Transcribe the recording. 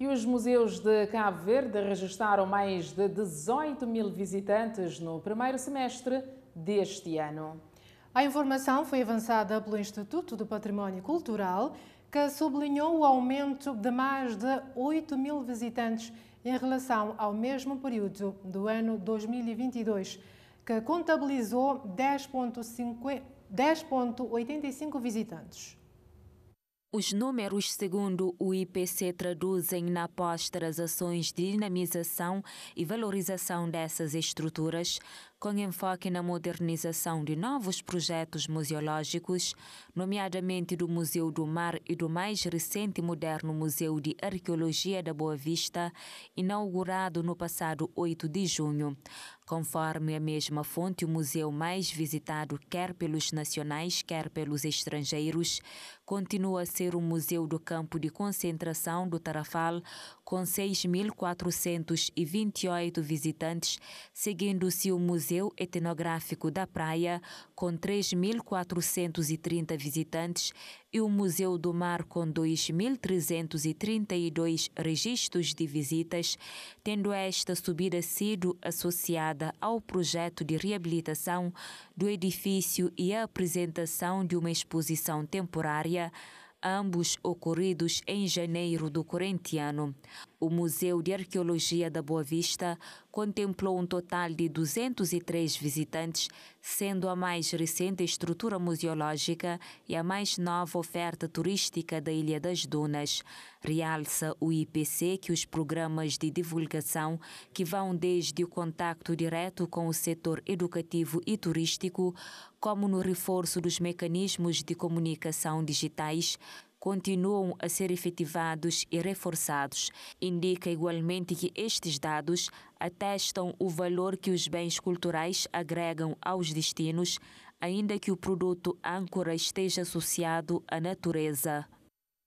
E os museus de Cabo Verde registaram mais de 18 mil visitantes no primeiro semestre deste ano. A informação foi avançada pelo Instituto do Património Cultural, que sublinhou o aumento de mais de 8 mil visitantes em relação ao mesmo período do ano 2022, que contabilizou 10,85 visitantes. Os números, segundo o IPC, traduzem na as ações de dinamização e valorização dessas estruturas, com enfoque na modernização de novos projetos museológicos, nomeadamente do Museu do Mar e do mais recente e moderno Museu de Arqueologia da Boa Vista, inaugurado no passado 8 de junho. Conforme a mesma fonte, o museu mais visitado quer pelos nacionais, quer pelos estrangeiros, continua a ser o Museu do Campo de Concentração do Tarafal, com 6.428 visitantes, seguindo-se o Museu Museu Etnográfico da Praia, com 3.430 visitantes, e o Museu do Mar, com 2.332 registros de visitas, tendo esta subida sido associada ao projeto de reabilitação do edifício e a apresentação de uma exposição temporária ambos ocorridos em janeiro do corrente ano. O Museu de Arqueologia da Boa Vista contemplou um total de 203 visitantes, sendo a mais recente estrutura museológica e a mais nova oferta turística da Ilha das Dunas. Realça o IPC que os programas de divulgação, que vão desde o contacto direto com o setor educativo e turístico, como no reforço dos mecanismos de comunicação digitais, continuam a ser efetivados e reforçados. Indica igualmente que estes dados atestam o valor que os bens culturais agregam aos destinos, ainda que o produto âncora esteja associado à natureza.